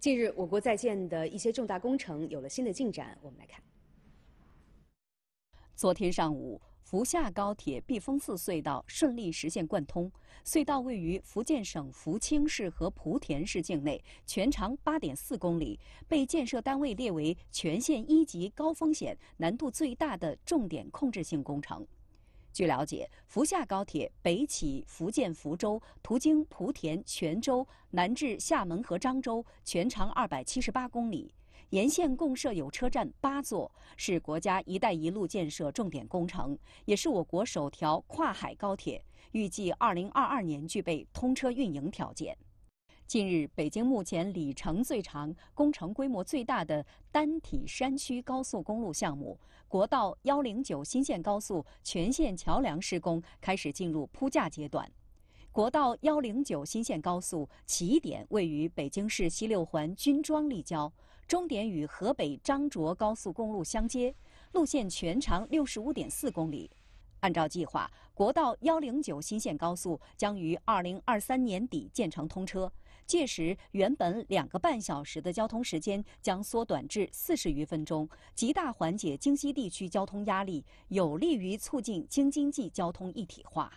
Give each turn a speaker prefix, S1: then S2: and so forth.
S1: 近日，我国在建的一些重大工程有了新的进展。我们来看，昨天上午，福厦高铁避风寺隧道顺利实现贯通。隧道位于福建省福清市和莆田市境内，全长八点四公里，被建设单位列为全县一级高风险、难度最大的重点控制性工程。据了解，福厦高铁北起福建福州，途经莆田、泉州，南至厦门和漳州，全长二百七十八公里，沿线共设有车站八座，是国家“一带一路”建设重点工程，也是我国首条跨海高铁，预计二零二二年具备通车运营条件。近日，北京目前里程最长、工程规模最大的单体山区高速公路项目——国道幺零九新线高速全线桥梁施工开始进入铺架阶段。国道幺零九新线高速起点位于北京市西六环军庄立交，终点与河北张涿高速公路相接，路线全长六十五点四公里。按照计划，国道幺零九新线高速将于二零二三年底建成通车。届时，原本两个半小时的交通时间将缩短至四十余分钟，极大缓解京西地区交通压力，有利于促进京津冀交通一体化。